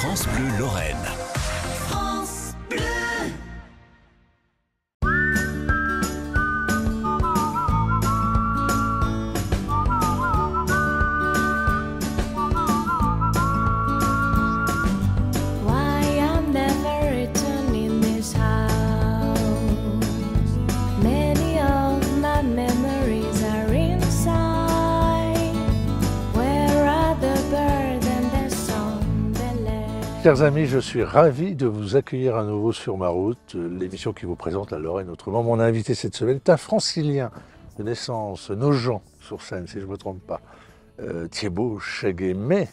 France Bleu Lorraine. Chers amis, je suis ravi de vous accueillir à nouveau sur ma route, euh, l'émission qui vous présente la Lorraine autrement. Mon invité cette semaine est un francilien de naissance, Nogent, sur scène si je ne me trompe pas, euh, Chaguet. Mais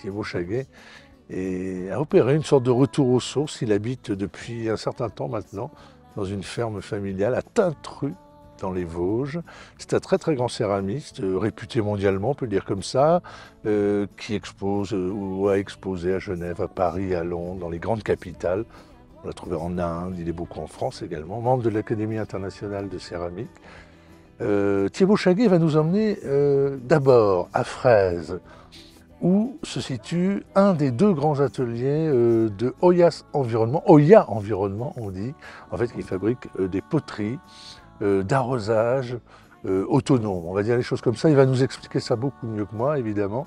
Thibaut Chaguet et a opéré une sorte de retour aux sources. Il habite depuis un certain temps maintenant dans une ferme familiale à Tintru, dans les Vosges. C'est un très très grand céramiste, euh, réputé mondialement, on peut le dire comme ça, euh, qui expose euh, ou a exposé à Genève, à Paris, à Londres, dans les grandes capitales. On l'a trouvé en Inde, il est beaucoup en France également, membre de l'Académie internationale de céramique. Euh, Thibaut va nous emmener d'abord à Fraise, où se situe un des deux grands ateliers de Oyas Environnement, Oya Environnement on dit, en fait qui fabrique des poteries euh, d'arrosage euh, autonome. On va dire les choses comme ça. Il va nous expliquer ça beaucoup mieux que moi, évidemment.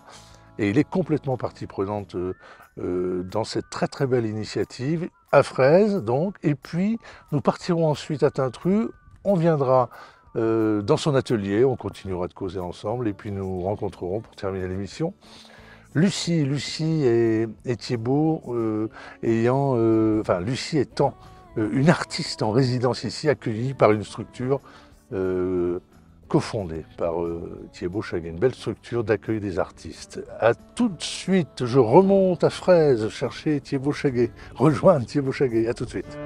Et il est complètement partie prenante euh, dans cette très très belle initiative, à Fraise donc. Et puis nous partirons ensuite à Tintru. On viendra dans son atelier, on continuera de causer ensemble et puis nous rencontrerons pour terminer l'émission. Lucie, Lucie et, et ayant, enfin Lucie étant euh, une artiste en résidence ici, accueillie par une structure euh, cofondée par euh, Chaguet, une belle structure d'accueil des artistes. À tout de suite, je remonte à Fraise chercher Thiébaut Chaguet, rejoindre Thiébaut Chaguet, à tout de suite.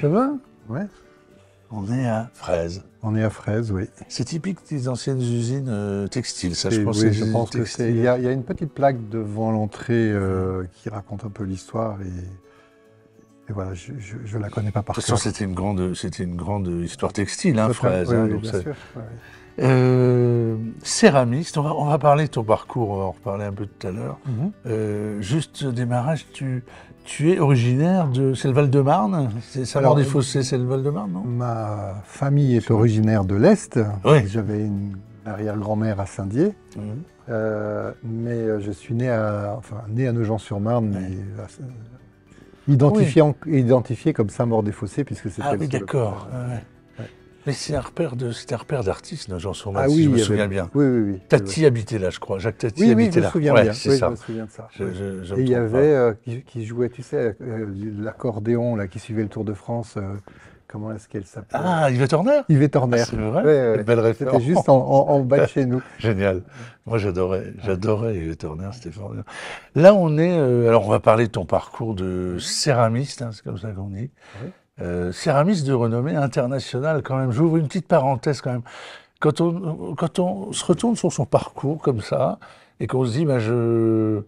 Ça va Ouais. On est à Fraise. On est à Fraise, oui. C'est typique des anciennes usines euh, textiles, ça, je pense. que c'est. Il y, a une petite plaque devant l'entrée euh, qui raconte un peu l'histoire et et voilà, je ne la connais pas par cœur. De toute façon, c'était une grande, c'était une grande histoire textile, hein, fraise. Oui, hein, euh, céramiste, on va, on va, parler de ton parcours, on va en reparler un peu tout à l'heure. Mm-hmm. Euh, juste démarrage, tu, tu es originaire de. C'est le Val-de-Marne C'est l'heure des Fossés, c'est le Val-de-Marne, non Ma famille est originaire de l'Est. J'avais une arrière-grand-mère à Saint-Dié. Mm-hmm. Euh, mais je suis né à, enfin, né à Nogent-sur-Marne, mais Identifié, comme saint mort des fossés puisque c'était. Ah oui, d'accord. Ah Mais un c'était un repère d'artiste, Jean ah si je me souviens bien. Oui, oui, oui. Tati habitait là, je crois. Jacques Tati oui, là. oui, je Me souviens bien. C'est oui, ça. je me souviens de ça. Et il y avait euh, qui, jouait, tu sais, euh, l'accordéon qui suivait le Tour de France. Euh, comment est-ce qu'elle s'appelle Ah, Yves Horner Yves Horner. Ah, c'est vrai ouais, Belle référence. C'était juste en, bas chez nous. Génial. Moi, j'adorais. J'adorais Yves Horner, c'était formidable. Là, on est... Euh, alors, on va parler de ton parcours de céramiste, hein, c'est comme ça qu'on dit. Euh, céramiste de renommée internationale, quand même. J'ouvre une petite parenthèse, quand même. Quand on, quand on se retourne sur son parcours, comme ça, et qu'on se dit, ben, je...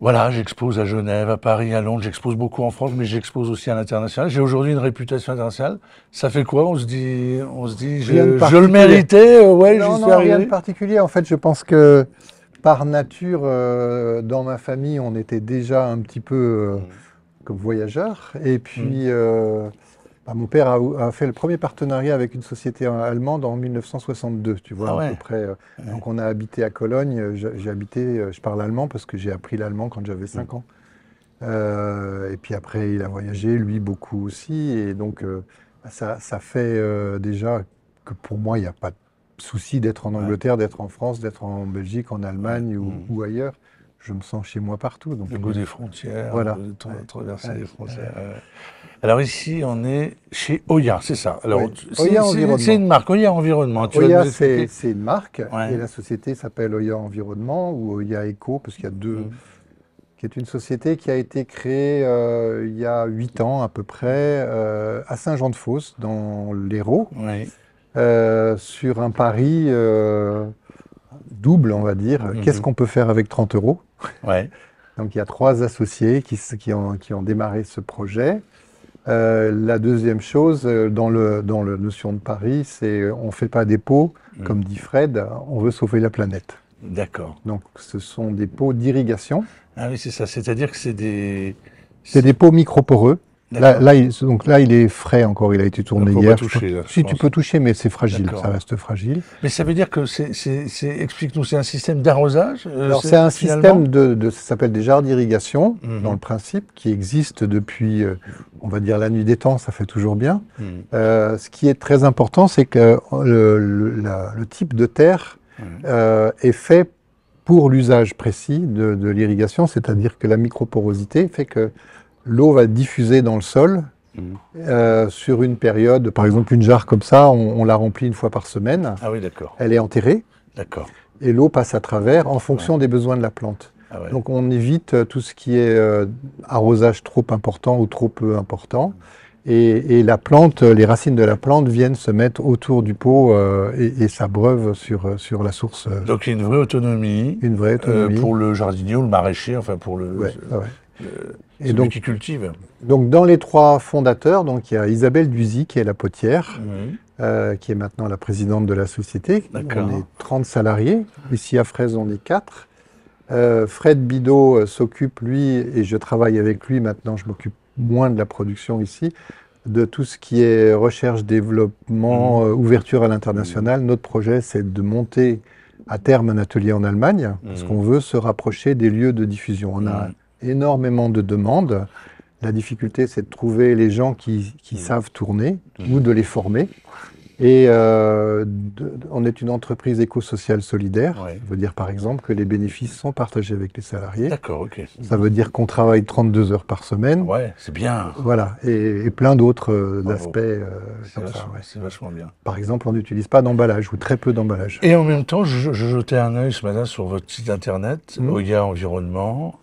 Voilà, j'expose à Genève, à Paris, à Londres, j'expose beaucoup en France, mais j'expose aussi à l'international. J'ai aujourd'hui une réputation internationale. Ça fait quoi On se dit, on se dit, je, le méritais, euh, ouais, non, suis arrivé. Rien de particulier. En fait, je pense que par nature, euh, dans ma famille, on était déjà un petit peu euh, mm. comme voyageurs. Et puis, mm. Bah, mon père a, fait le premier partenariat avec une société euh, allemande en 1962, tu vois, à peu ah près. Euh. Donc on a habité à Cologne. Euh, j'ai habité, je parle allemand parce que j'ai appris l'allemand quand j'avais 5 mm. ans. et puis après, il a voyagé, lui, beaucoup aussi. Et donc, bah, ça, ça, fait déjà que pour moi, il n'y a pas de souci d'être en Angleterre, d'être en France, d'être en Belgique, en Allemagne mm. ou, ailleurs je me sens chez moi partout. Donc, le goût des frontières, voilà. de traverser les frontières. Alors ici, on est chez Oya, c'est ça. Alors c'est une marque, Oya Environnement. Tu Oya, c'est une marque et la société s'appelle Oya Environnement ou Oya Eco parce qu'il y a deux. Mhm. Qui est une société qui a été créée euh, il y a huit ans à peu près euh, à Saint-Jean-de-Fosse dans l'Hérault, euh, sur un pari double, on va dire. Mhm. Qu'est-ce qu'on peut faire avec 30 euros Donc il y a trois associés qui ont démarré ce projet. Euh, la deuxième chose, euh, dans le dans la notion de Paris, c'est euh, on fait pas des pots, mm. comme dit Fred, on veut sauver la planète. D'accord. Donc ce sont des pots d'irrigation. Ah oui, c'est ça. C'est-à-dire que c'est des... C'est des pots microporeux Là, là, donc là, il est frais encore, il a été tourné hier. Pas toucher, si tu peux toucher, mais c'est fragile, ça reste fragile. Mais ça veut dire que c'est, explique-nous, c'est un système d'arrosage euh, Alors c'est, un système de, de ça s'appelle des jarres d'irrigation, mhm. dans le principe, qui existe depuis, euh, on va dire, la nuit des temps, ça fait toujours bien. Mhm. Euh, ce qui est très important, c'est que le, le, type de terre est fait pour l'usage précis de, de l'irrigation, c'est-à-dire que la microporosité fait que l'eau va diffuser dans le sol. Mhm. Euh, sur une période, par exemple une jarre comme ça, on, la remplit une fois par semaine. Ah oui, d'accord. Elle est enterrée. D'accord. Et l'eau passe à travers en fonction des besoins de la plante. Ah Donc on évite euh, tout ce qui est euh, arrosage trop important ou trop peu important. Mhm. Et, la plante, les racines de la plante viennent se mettre autour du pot et, s'abreuvent sur, sur la source. Donc il y a une vraie autonomie. Une vraie pour le jardinier ou le maraîcher, enfin pour le. Euh, et donc, qui cultive. Donc, dans les trois fondateurs, donc, il y a Isabelle Duzy, qui est la potière, euh, qui est maintenant la présidente de la société. On est 30 salariés. Ici, à Fraise, on est 4. Euh, Fred Bidot s'occupe, lui, et je travaille avec lui maintenant, je m'occupe moins de la production ici, de tout ce qui est recherche, développement, mmh. ouverture à l'international. Notre projet, c'est de monter à terme un atelier en Allemagne, parce mmh. qu'on veut se rapprocher des lieux de diffusion. On a mmh énormément de demandes. La difficulté, c'est de trouver les gens qui, mmh. savent tourner ou mmh. de les former. Et euh, on est une entreprise éco-sociale solidaire. Ça veut dire par exemple que les bénéfices sont partagés avec les salariés. D'accord, ok. Ça veut dire qu'on travaille 32 heures par semaine. Ouais, c'est bien. Voilà, et, plein d'autres euh, aspects. Euh, c'est vachement, bien. Par exemple, on n'utilise pas d'emballage ou très peu d'emballage. Et en même temps, je, je, jetais un œil ce matin sur votre site internet, mmh. Environnement.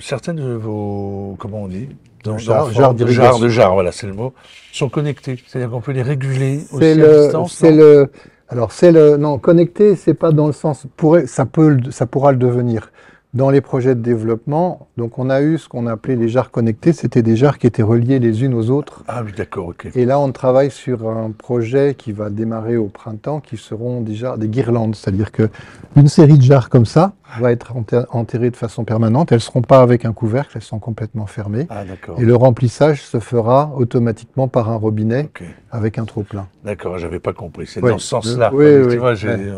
certaines de vos, comment on dit, genre Jarre, de, jarres, voilà, c'est le mot, sont connectés. C'est-à-dire qu'on peut les réguler aussi le, à distance. C'est le, alors c'est le, non, connecté, c'est pas dans le sens, pourrait, ça peut, ça pourra le devenir. Dans les projets de développement, donc on a eu ce qu'on appelait les jars connectés, c'était des jars qui étaient reliés les unes aux autres. Ah oui, d'accord, ok. Et là, on travaille sur un projet qui va démarrer au printemps, qui seront déjà des guirlandes, c'est-à-dire que une série de jars comme ça, va être enterrée de façon permanente. Elles ne seront pas avec un couvercle, elles sont complètement fermées. Ah, et le remplissage se fera automatiquement par un robinet avec un trop-plein. D'accord, je n'avais pas compris. C'est dans ce sens-là. Oui, oui,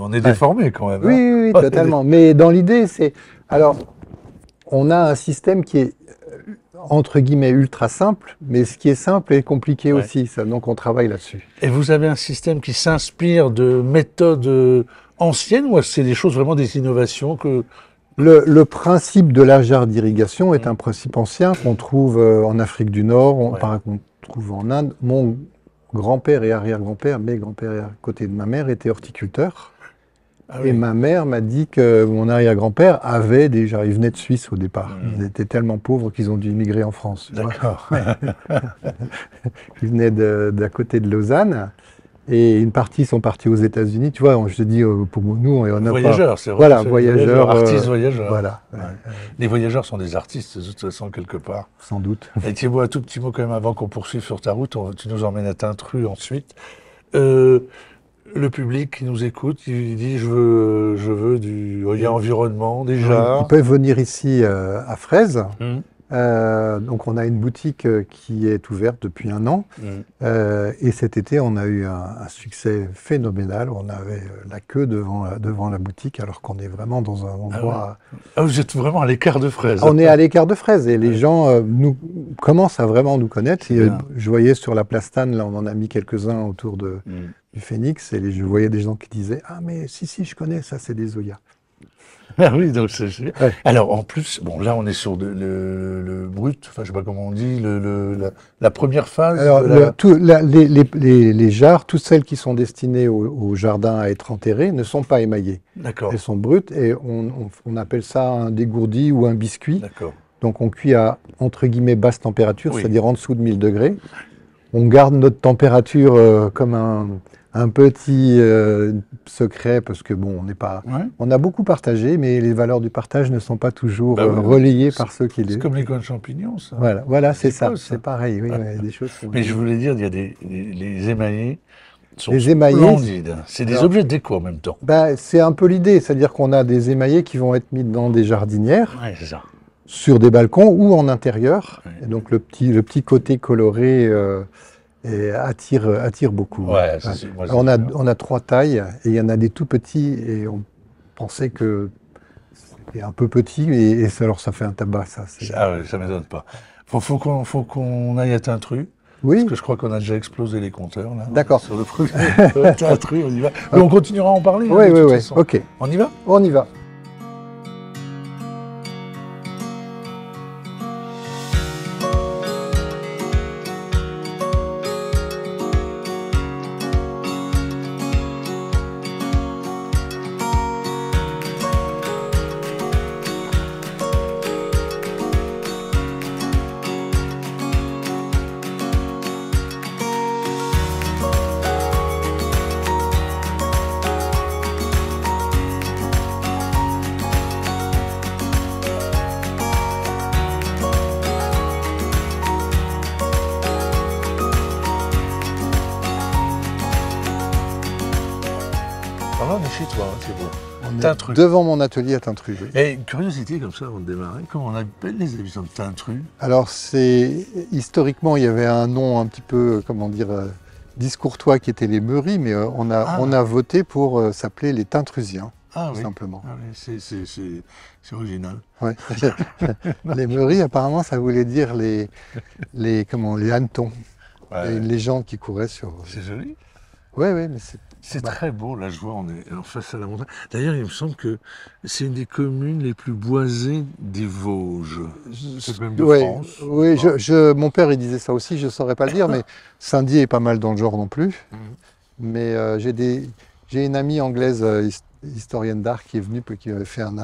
on est déformé quand même. Hein. Oui, oui, totalement. Mais dans l'idée, c'est. Alors, on a un système qui est euh, entre guillemets ultra simple, mais ce qui est simple est compliqué aussi. Ça, donc on travaille là-dessus. Et vous avez un système qui s'inspire de méthodes euh, anciennes ou c'est des choses vraiment des innovations que le, principe de la jarre d'irrigation est un principe ancien qu'on trouve euh, en Afrique du Nord, on, qu'on trouve en Inde. Mon grand-père et arrière-grand-père, mes grands-pères à côté de ma mère étaient horticulteurs. Ah et ma mère m'a dit que mon arrière-grand-père avait déjà, ils de Suisse au départ. Ils étaient tellement pauvres qu'ils ont dû immigrer en France. D'accord. ils venaient d'à côté de Lausanne et une partie sont partis aux États-Unis. Tu vois, je te dis, euh, pour nous, on n'a pas. Voyageurs, c'est vrai. Voilà, voyageurs. Euh, artistes voyageurs. Voilà. Les voyageurs sont des artistes, de toute façon, quelque part. Sans doute. Et vois, un tout petit mot quand même avant qu'on poursuive sur ta route. tu nous emmènes à Tintru ensuite. Euh, le public qui nous écoute, il dit je veux, je veux du il y a environnement déjà. Ils peuvent venir ici à Fraise. Hum. Euh, donc on a une boutique euh, qui est ouverte depuis un an. Mmh. Euh, et cet été, on a eu un, succès phénoménal. On avait la queue devant, devant la boutique alors qu'on est vraiment dans un ah endroit... Ah, vous êtes vraiment à l'écart de fraises. On est à l'écart de fraises et les gens nous, commencent à vraiment nous connaître. je voyais sur la plastane, là on en a mis quelques-uns autour de, mmh. du phénix et je voyais des gens qui disaient « Ah mais si, si, je connais, ça c'est des Zoya ». Ah Alors en plus, bon là on est sur le, brut, enfin je sais pas comment on dit, la, première phase. Alors les, jarres, toutes celles qui sont destinées au, jardin à être enterrées, ne sont pas émaillées. D'accord. Elles sont brutes et on, appelle ça un dégourdi ou un biscuit. D'accord. Donc on cuit à entre guillemets basse température, c'est-à-dire en dessous de 1000 degrés. On garde notre température euh, comme un un petit euh, secret, parce que bon, on n'est pas. On a beaucoup partagé, mais les valeurs du partage ne sont pas toujours bah euh, relayées par ceux qui les. C'est comme les de champignons, ça. Voilà, voilà c'est ça. C'est pareil, oui, des choses. Mais je voulais dire, il y a des, les émaillés. Sont les c'est des objets de déco en même temps. Bah, c'est un peu l'idée, c'est-à-dire qu'on a des émaillés qui vont être mis dans des jardinières, sur des balcons ou en intérieur. Et donc le petit, le petit côté coloré euh, et attire, attire beaucoup. on, a, on a trois tailles et il y en a des tout petits et on pensait que c'était un peu petit et, alors ça fait un tabac, ça. Ah ça m'étonne pas. Faut, faut qu'on aille à Tintru. Oui. Parce que je crois qu'on a déjà explosé les compteurs. D'accord. Sur le premier truc, on y va. Mais ah. on continuera à en parler. Hein, oui, oui, oui. OK. On y va On y va. Hein, on est chez toi, devant mon atelier à Tintru. Et curiosité comme ça, on démarrait, comment on appelle les habitants de Tintru Alors, c'est historiquement, il y avait un nom un petit peu, euh, comment dire, euh, discourtois qui était les Meuris, mais euh, on a, ah. on a voté pour s'appeler les Tintrusiens. tout ah simplement. Ah c'est original. les Meuris, apparemment, ça voulait dire les, les, comment, les hannetons. une Les, gens qui couraient sur. C'est joli. Oui, oui, mais c'est c'est bah. très beau, là je vois, on est en face à la montagne. D'ailleurs, il me semble que c'est une des communes les plus boisées des Vosges. C'est même de France. Oui, mon père il disait ça aussi, je ne saurais pas le dire, mais Saint-Dié est pas mal dans le genre non plus. Mhm. Mais euh, j'ai une amie anglaise euh, historienne d'art qui est venue, qui avait fait un,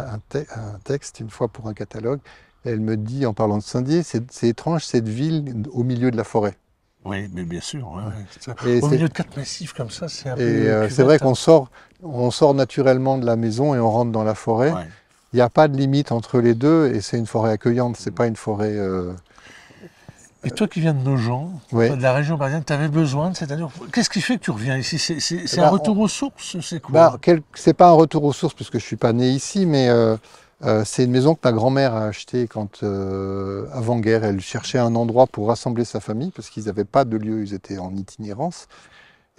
texte une fois pour un catalogue. elle me dit, en parlant de Saint-Dié, c'est étrange cette ville au milieu de la forêt. Oui, mais bien sûr. Au milieu de quatre massifs comme ça, c'est et euh, c'est vrai qu'on sort, on sort naturellement de la maison et on rentre dans la forêt. Il n'y a pas de limite entre les deux et c'est une forêt accueillante, c'est pas une forêt. Euh, et toi qui viens de Nogent, gens, de la région parisienne, tu avais besoin de cette Qu'est-ce qui fait que tu reviens ici C'est bah, un retour aux sources C'est quoi bah, C'est pas un retour aux sources puisque je suis pas né ici, mais. Euh, euh, c'est une maison que ma grand-mère a achetée quand, euh, avant-guerre, elle cherchait un endroit pour rassembler sa famille parce qu'ils n'avaient pas de lieu, ils étaient en itinérance.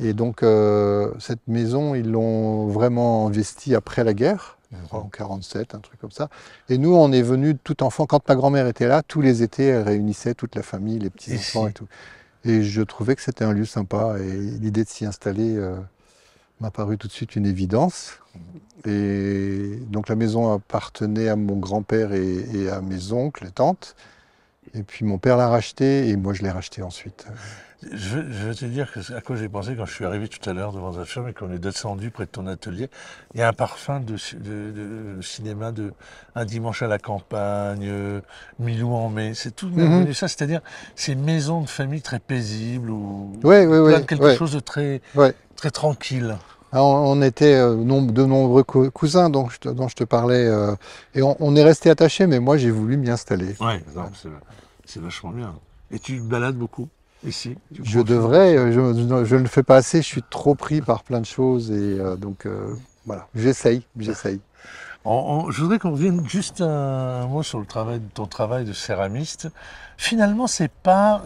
Et donc, euh, cette maison, ils l'ont vraiment investie après la guerre, en 47, un truc comme ça. Et nous, on est venus tout enfant. Quand ma grand-mère était là, tous les étés, elle réunissait toute la famille, les petits-enfants et, tout. Et je trouvais que c'était un lieu sympa et l'idée de s'y installer m'a paru tout de suite une évidence. Et donc la maison appartenait à mon grand-père et, et, à mes oncles et tantes. Et puis mon père l'a racheté et moi je l'ai racheté ensuite. Je, je, vais te dire que, à quoi j'ai pensé quand je suis arrivé tout à l'heure devant ta chambre et qu'on est descendu près de ton atelier. Il y a un parfum de, cinéma de Un dimanche à la campagne, euh, Milou en mai. C'est tout mm ça, c'est-à-dire ces maisons de famille très paisibles ou quelque chose de très, très tranquille. Ah, on était euh, de nombreux cousins dont je, te, parlais euh, et on, est resté attachés, mais moi j'ai voulu m'y installer. Oui, c'est vachement bien. Et tu balades beaucoup ici Je devrais, euh, je, ne le fais pas assez, je suis trop pris par plein de choses et donc voilà, j'essaye, j'essaye. je voudrais qu'on revienne juste un, mot sur le travail, ton travail de céramiste. Finalement, c'est pas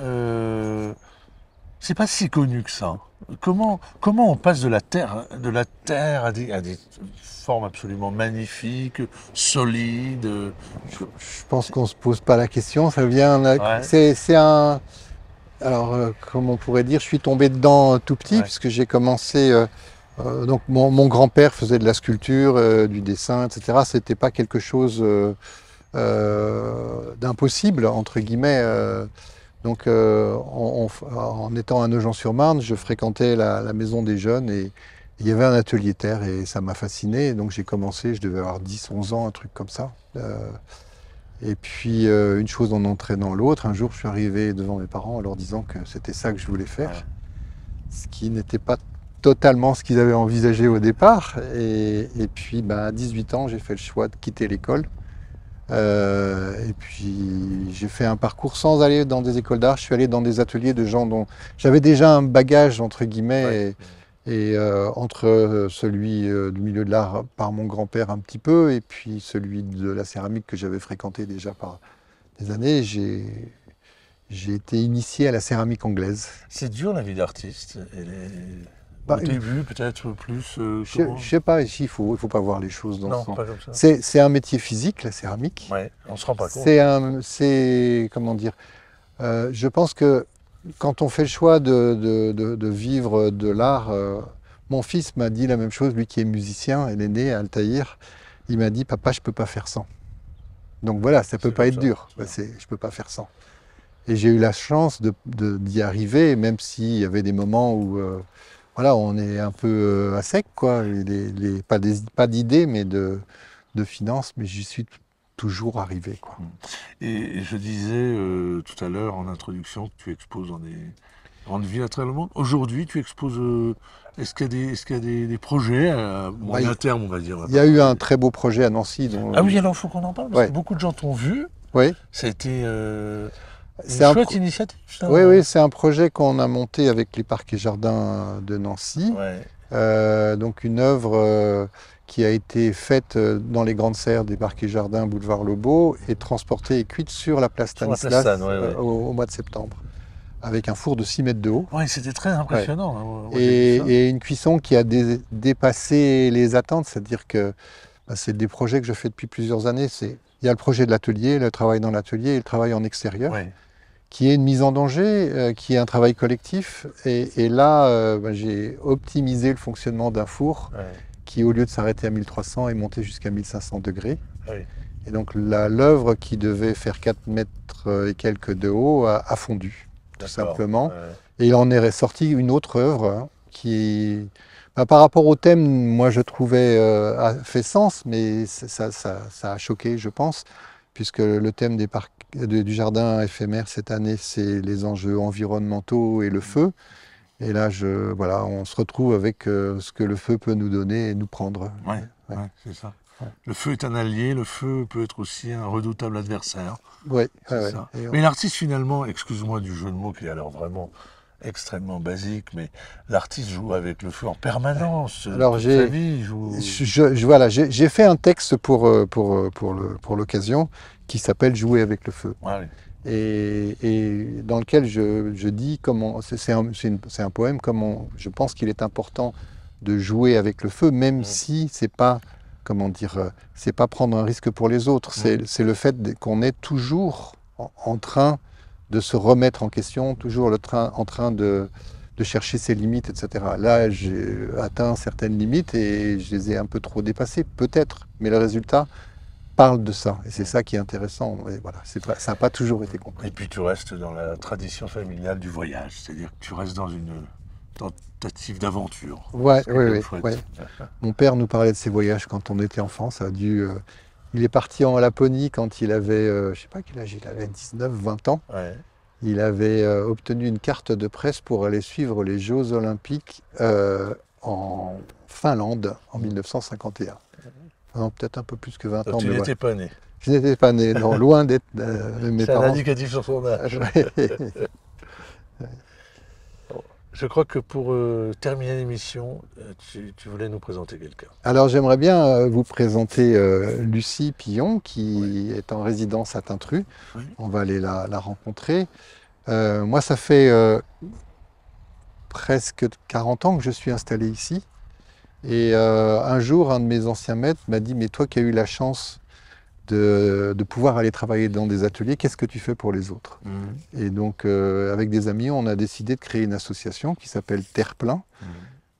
c'est pas si connu que ça. Comment, comment on passe de la terre, de la terre à, des, formes absolument magnifiques, solides euh, Je, pense qu'on se pose pas la question. Ça vient. C'est un. Alors, euh, comme on pourrait dire, je suis tombé dedans tout petit, puisque j'ai commencé. Euh, donc, mon, mon grand-père faisait de la sculpture, du dessin, etc. C'était pas quelque chose d'impossible, entre guillemets. Donc euh, en, étant à Nogent-sur-Marne, je fréquentais la, maison des jeunes et il y avait un atelier terre et ça m'a fasciné. donc j'ai commencé, je devais avoir 10, 11 ans, un truc comme ça. Euh, et puis euh, une chose en entraînant l'autre, un jour je suis arrivé devant mes parents en leur disant que c'était ça que je voulais faire, ce qui n'était pas totalement ce qu'ils avaient envisagé au départ. Et, puis bah, à 18 ans, j'ai fait le choix de quitter l'école euh, et puis j'ai fait un parcours sans aller dans des écoles d'art. Je suis allé dans des ateliers de gens dont j'avais déjà un bagage entre guillemets et, euh, entre celui euh, du milieu de l'art par mon grand-père un petit peu et puis celui de la céramique que j'avais fréquenté déjà par des années. J'ai j'ai été initié à la céramique anglaise. C'est dur la vie d'artiste. Bah, Au début, peut-être plus. Euh, je ne sais pas, ici, il ne faut, pas voir les choses dans non, ce sens. C'est un métier physique, la céramique. Oui, on ne se rend pas compte. C'est Comment dire euh, Je pense que quand on fait le choix de, vivre de l'art, euh, mon fils m'a dit la même chose, lui qui est musicien, il est né à Altaïr. Il m'a dit Papa, je ne peux pas faire sans. Donc voilà, ça ne peut pas être dur. Bah, je ne peux pas faire sans. Et j'ai eu la chance d'y arriver, même s'il y avait des moments où voilà, on est un peu euh, à sec, quoi. Les, pas d'idées, mais de, de finances, mais j'y suis toujours arrivé. Quoi. Et je disais euh, tout à l'heure en introduction que tu exposes dans des grandes villes à travers le monde. Aujourd'hui, tu exposes. Euh, est-ce qu'il y a des, des, projets à bah, moyen terme, on va dire Il y a eu un très beau projet à Nancy. Ah oui, alors il faut qu'on en parle, parce que beaucoup de gens t'ont vu. Oui. Ça a été. C'est une chouette initiative. oui, oui, c'est un projet qu'on a monté avec les parcs et jardins de Nancy. Euh, donc une œuvre euh, qui a été faite euh, dans les grandes serres des parcs et jardins boulevard Lobo et transportée et cuite sur la place Stanislas au, mois de septembre avec un four de 6 mètres de haut. Oui, c'était très impressionnant. Hein, et, une cuisson qui a dépassé les attentes, c'est-à-dire que bah, c'est des projets que je fais depuis plusieurs années. C'est il y a le projet de l'atelier, le travail dans l'atelier et le travail en extérieur, qui est une mise en danger, euh, qui est un travail collectif. Et, là, euh, bah, j'ai optimisé le fonctionnement d'un four qui, au lieu de s'arrêter à 1300, est monté jusqu'à 1500 degrés. Ah et donc l'œuvre qui devait faire 4 mètres euh, et quelques de haut a, fondu, tout simplement. Et il en est ressorti une autre œuvre hein, qui euh, par rapport au thème, moi je trouvais euh, fait sens, mais ça, ça, a choqué, je pense, puisque le thème des parcs, du jardin éphémère cette année, c'est les enjeux environnementaux et le feu. Et là, je, voilà, on se retrouve avec euh, ce que le feu peut nous donner et nous prendre. Oui, c'est ça. Le feu est un allié, le feu peut être aussi un redoutable adversaire. Oui, Mais l'artiste, finalement, excuse-moi du jeu de mots qui alors vraiment extrêmement basique, mais l'artiste joue avec le feu en permanence. Alors j'ai, je, voilà, j'ai, fait un texte pour euh, pour euh, pour, pour l'occasion qui s'appelle Jouer avec le feu. Et, dans lequel je, je dis comment c'est, un, un, poème comment je pense qu'il est important de jouer avec le feu même mm. si c'est pas comment dire euh, c'est pas prendre un risque pour les autres c'est, mm. le fait qu'on est toujours en train de se remettre en question, toujours le train, en train de, de chercher ses limites, etc. Là, j'ai atteint certaines limites et je les ai un peu trop dépassées, peut-être, mais le résultat parle de ça. Et c'est ça qui est intéressant. voilà, c'est ça n'a pas toujours été compris. Et puis tu restes dans la tradition familiale du voyage, c'est-à-dire que tu restes dans une tentative d'aventure. Ouais, oui, oui. Mon père nous parlait de ses voyages quand on était enfant, ça a dû... Euh, il est parti en Laponie quand il avait, euh, je ne sais pas quel âge, il avait 19, 20 ans. Il avait euh, obtenu une carte de presse pour aller suivre les Jeux Olympiques euh, en Finlande en 1951. Mm. Pendant peut-être un peu plus que 20 ans. Tu n'étais pas né Je n'étais pas né, non, loin d'être mes parents. C'est un indicatif sur son âge. Je crois que pour euh, terminer l'émission, euh, tu, voulais nous présenter quelqu'un. Alors j'aimerais bien euh, vous présenter Lucie Pillon, qui est en résidence à Tintru. On va aller la rencontrer. moi, ça fait presque 40 ans que je suis installé ici. Et un jour, un de mes anciens maîtres m'a dit, mais toi qui as eu la chance de, pouvoir aller travailler dans des ateliers, qu'est-ce que tu fais pour les autres mmh. Et donc, euh, avec des amis, on a décidé de créer une association qui s'appelle Terre Plein, mmh.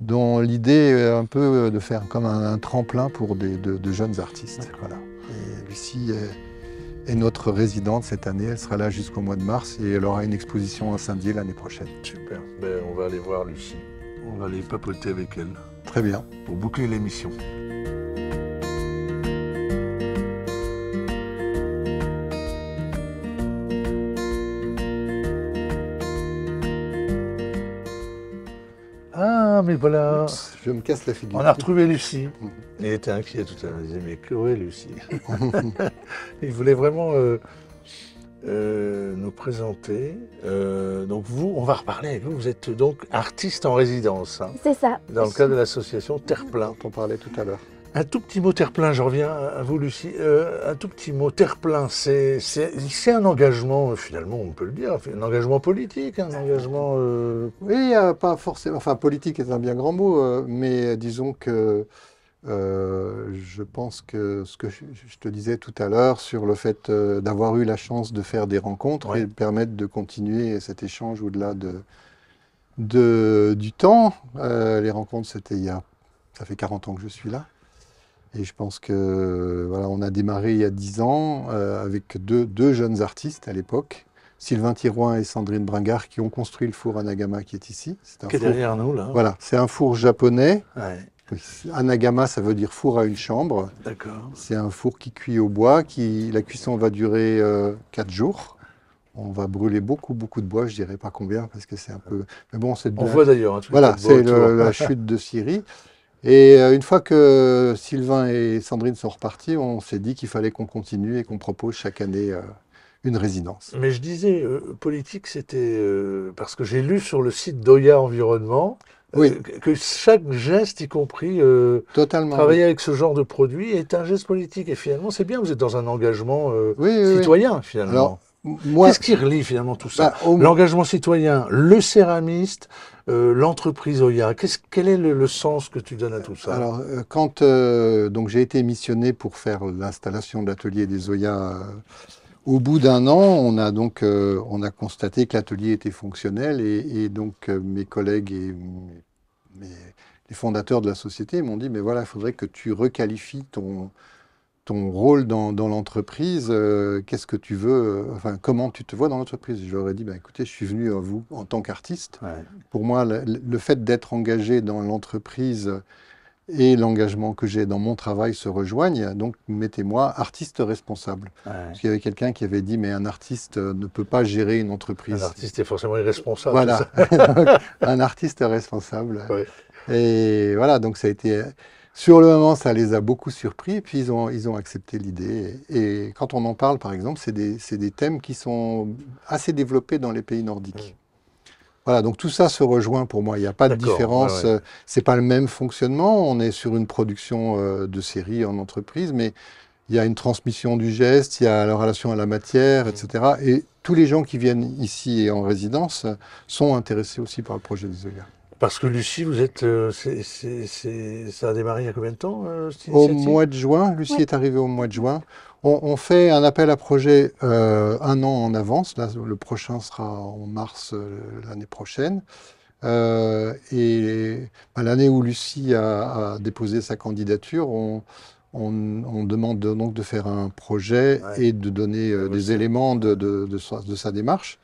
dont l'idée est un peu euh, de faire comme un, tremplin pour des, de, jeunes artistes. Voilà. Et Lucie est, notre résidente cette année, elle sera là jusqu'au mois de mars et elle aura une exposition à Saint-Dié l'année prochaine. Super, ben, on va aller voir Lucie, on va aller papoter avec elle. Très bien. Pour boucler l'émission. je me casse la figure. On a retrouvé Lucie. Il mmh. était inquiet tout à l'heure. Il disait Mais que Lucie mmh. Il voulait vraiment euh, euh, nous présenter. Euh, donc, vous, on va reparler avec vous. Vous êtes donc artiste en résidence. Hein. C'est ça. Dans le cadre de l'association Terre Plein. dont on parlait tout à l'heure. Un tout petit mot terre-plein, je reviens à vous, Lucie. Euh, un tout petit mot terre-plein, c'est un engagement, euh, finalement, on peut le dire, un engagement politique, un engagement. Euh, oui, pas forcément. Enfin, politique est un bien grand mot, mais disons que je pense que ce que je te disais tout à l'heure sur le fait d'avoir eu la chance de faire des rencontres et de permettre de continuer cet échange au-delà de, du temps. les rencontres, c'était il y a. Ça fait 40 ans que je suis là. Et je pense que voilà, on a démarré il y a dix ans euh, avec deux, deux, jeunes artistes à l'époque, Sylvain Tiroin et Sandrine Bringard, qui ont construit le four Anagama qui est ici. C'est un qui est derrière nous là. Voilà, c'est un four japonais. Anagama, ça veut dire four à une chambre. D'accord. C'est un four qui cuit au bois, qui la cuisson va durer 4 euh, quatre jours. On va brûler beaucoup, beaucoup de bois, je dirais pas combien, parce que c'est un peu. Mais bon, c'est. On voit d'ailleurs. voilà, c'est la chute de Syrie. Et euh, une fois que Sylvain et Sandrine sont repartis, on s'est dit qu'il fallait qu'on continue et qu'on propose chaque année euh, une résidence. Mais je disais, euh, politique, c'était parce que j'ai lu sur le site d'Oya Environnement que chaque geste, y compris travailler avec ce genre de produit, est un geste politique. Et finalement, c'est bien, vous êtes dans un engagement citoyen, finalement qu'est-ce qui relie finalement tout ça bah, L'engagement citoyen, le céramiste, euh, l'entreprise OIA. quel est le, sens que tu donnes à tout ça Alors, euh, quand euh, donc j'ai été missionné pour faire l'installation de l'atelier des OIA, au bout d'un an, on a donc on a constaté que l'atelier était fonctionnel et, donc mes collègues et les fondateurs de la société m'ont dit mais voilà, il faudrait que tu requalifies ton ton rôle dans, l'entreprise, euh, qu'est-ce que tu veux, euh, enfin, comment tu te vois dans l'entreprise. Je leur ai dit, bah, écoutez, je suis venu à vous en tant qu'artiste. Pour moi, le, fait d'être engagé dans l'entreprise et l'engagement que j'ai dans mon travail se rejoignent, donc mettez-moi artiste responsable. Parce qu'il y avait quelqu'un qui avait dit, mais un artiste euh, ne peut pas gérer une entreprise. Un artiste est forcément irresponsable. Voilà, un artiste responsable. Et voilà, donc ça a été... Sur le moment, ça les a beaucoup surpris, et puis ils ont, accepté l'idée. Et, quand on en parle, par exemple, c'est des, thèmes qui sont assez développés dans les pays nordiques. Mm. Voilà, donc tout ça se rejoint pour moi. Il n'y a pas de différence. Ce euh, C'est pas le même fonctionnement. On est sur une production euh, de série en entreprise, mais il y a une transmission du geste, il y a la relation à la matière, etc. Mm. Et tous les gens qui viennent ici et en résidence euh, sont intéressés aussi par le projet des parce que Lucie, vous êtes, euh, ça a démarré il y a combien de temps euh, Au mois de juin, Lucie est arrivée au mois de juin. On, fait un appel à projet euh, un an en avance. Là, le prochain sera en mars l'année prochaine. et bah, l'année où Lucie a, déposé sa candidature, on, demande donc de faire un projet et de donner des éléments de, de, sa démarche.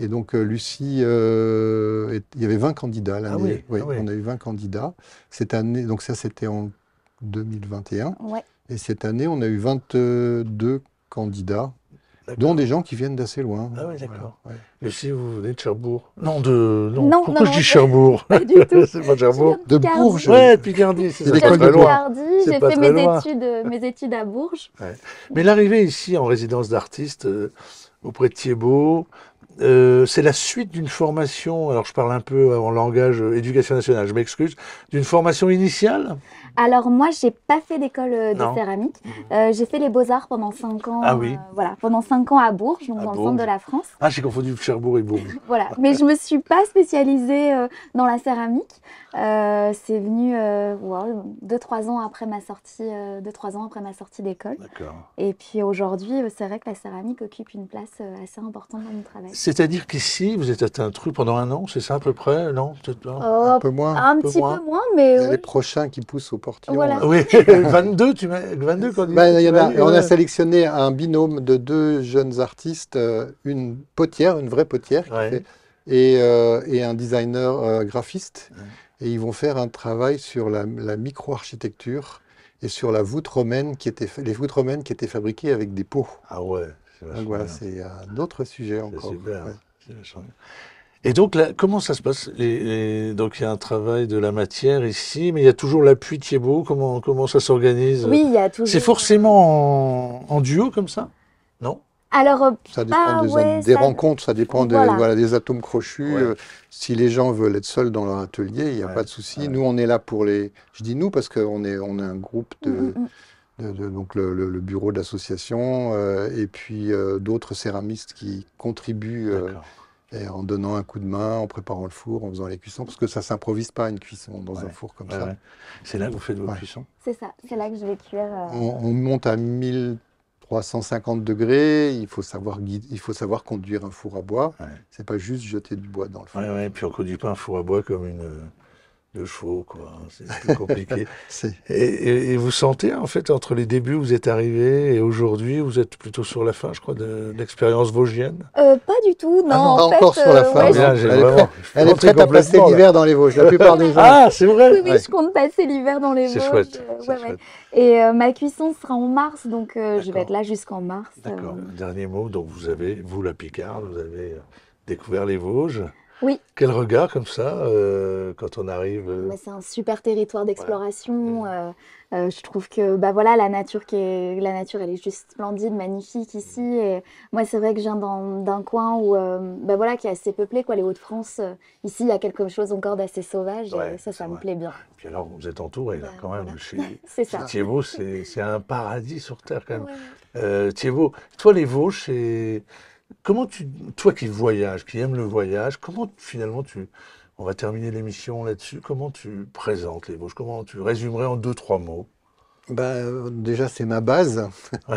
Et donc, euh, Lucie, euh, il y avait 20 candidats l'année. Ah ah oui, On a eu 20 candidats. Cette année, donc ça, c'était en 2021. Ouais. Et cette année, on a eu 22 candidats, dont des gens qui viennent d'assez loin. Ah oui, d'accord. Lucie, vous venez de Cherbourg Non, de. Non, non pourquoi non, je dis Cherbourg Pas du tout. c'est pas Cherbourg. De Bourges. Ouais, de Picardie, c'est ça. J'ai fait mes études, mes études à Bourges. Ouais. Mais l'arrivée ici en résidence d'artiste, euh, auprès de Thiebaud, euh, c'est la suite d'une formation, alors je parle un peu en langage euh, éducation nationale, je m'excuse, d'une formation initiale alors moi, j'ai pas fait d'école euh, de céramique. Mmh. Euh, j'ai fait les beaux-arts pendant 5 ans. Ah oui. Euh, voilà, pendant 5 ans à Bourges, dans le centre de la France. Ah, j'ai confondu Cherbourg et Bourges. voilà, mais je me suis pas spécialisée dans la céramique. c'est venu 2-3 ans après ma sortie, deux, trois ans après ma sortie d'école. D'accord. Et puis aujourd'hui, c'est vrai que la céramique occupe une place assez importante dans mon travail. C'est-à-dire qu'ici, vous êtes un truc pendant un an, c'est ça à peu près, non, Un oh, peu moins. Un, peu petit moins. peu moins, mais les prochains qui poussent au 22, tu 22 quand ben, on a sélectionné un binôme de deux jeunes artistes, euh, une potière, une vraie potière, et, euh, et, un designer euh, graphiste. Et ils vont faire un travail sur la, micro-architecture et sur la voûte romaine qui était, les voûtes romaines qui étaient fabriquées avec des pots. Ah ouais, c'est un autre sujet encore. Et donc comment ça se passe Donc il y a un travail de la matière ici, mais il y a toujours l'appui beau, Comment comment ça s'organise Oui, il y a toujours. C'est forcément en, duo comme ça Non Alors euh, ça dépend des, rencontres, ça dépend des, atomes crochus. Euh, si les gens veulent être seuls dans leur atelier, il n'y a pas de souci. Nous on est là pour les. Je dis nous parce qu'on est on un groupe de. Mm, mm, mm. donc le, bureau de l'association euh, et puis d'autres céramistes qui contribuent en donnant un coup de main, en préparant le four, en faisant les cuissons, parce que ça ne s'improvise pas une cuisson dans un four comme ça. C'est là que vous faites vos cuissons C'est ça, c'est là que je vais cuire. Euh. On, monte à 1350 degrés, il faut savoir, il faut savoir conduire un four à bois. C'est pas juste jeter du bois dans le four. Oui, ouais, puis on ne conduit pas un four à bois comme une de chaud, quoi. Hein, c'est plus compliqué. et, vous sentez, en fait, entre les débuts où vous êtes arrivé et aujourd'hui, vous êtes plutôt sur la fin, je crois, de, l'expérience vosgienne euh, Pas du tout, non. Ah encore sur la euh, fin. elle, est prête, elle, est prête à passer l'hiver dans les Vosges, la plupart des gens. Ah, c'est vrai Oui, oui je compte passer l'hiver dans les Vosges. Euh, c'est chouette. Et ma cuisson sera en mars, donc je vais être là jusqu'en mars. D'accord. Dernier mot, donc vous avez, vous la Picarde, vous avez découvert les Vosges. Oui. Quel regard comme ça euh, quand on arrive ah, euh, C'est un super territoire d'exploration. Mm. Euh, je trouve que bah voilà la nature qui est... la nature elle est juste splendide, magnifique ici. Mm. Et moi c'est vrai que je viens d'un coin où bah voilà qui est assez peuplé quoi, les Hauts-de-France. ici il y a quelque chose encore d'assez sauvage ça ça me plaît bien. Et puis alors vous êtes entouré là bah, quand même. Voilà. c'est ça. Thiébaut c'est un paradis sur terre quand même. Ouais. toi les Vosges c'est Comment tu, toi qui voyages, qui aime le voyage, comment finalement tu, on va terminer l'émission là-dessus, comment tu présentes les Vosges Comment tu résumerais en deux, trois mots bah, déjà, c'est ma base.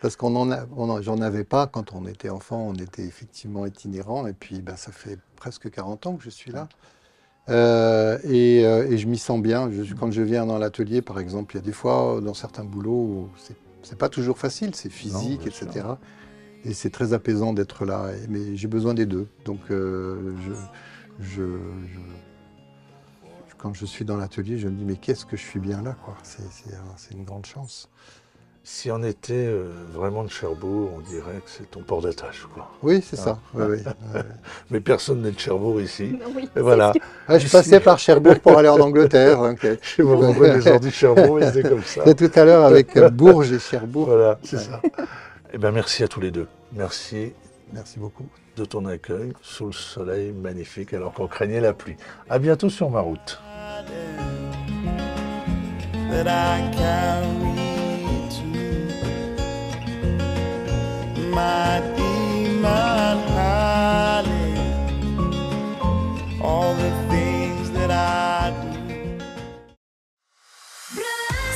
Parce qu'on en a, j'en avais pas quand on était enfant, on était effectivement itinérant. Et puis, bah, ça fait presque 40 ans que je suis là. Euh, euh, et, je m'y sens bien. quand je viens dans l'atelier, par exemple, il y a des fois, dans certains boulots, c'est pas toujours facile, c'est physique, etc et c'est très apaisant d'être là. Mais j'ai besoin des deux. Donc, euh, je, quand je suis dans l'atelier, je me dis mais qu'est-ce que je suis bien là, quoi. C'est une grande chance. Si on était euh, vraiment de Cherbourg, on dirait que c'est ton port d'attache, Oui, c'est ça. Ah. mais personne n'est de Cherbourg ici. voilà. Ah, je passais par Cherbourg pour aller en Angleterre. Je vous rappelle les gens du Cherbourg, ils comme ça. tout à l'heure avec euh, Bourges et Cherbourg. Voilà, c'est ça. Eh ben, merci à tous les deux. Merci. Merci beaucoup. De ton accueil sous le soleil magnifique, alors qu'on craignait la pluie. À bientôt sur ma route.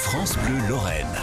France Bleu Lorraine.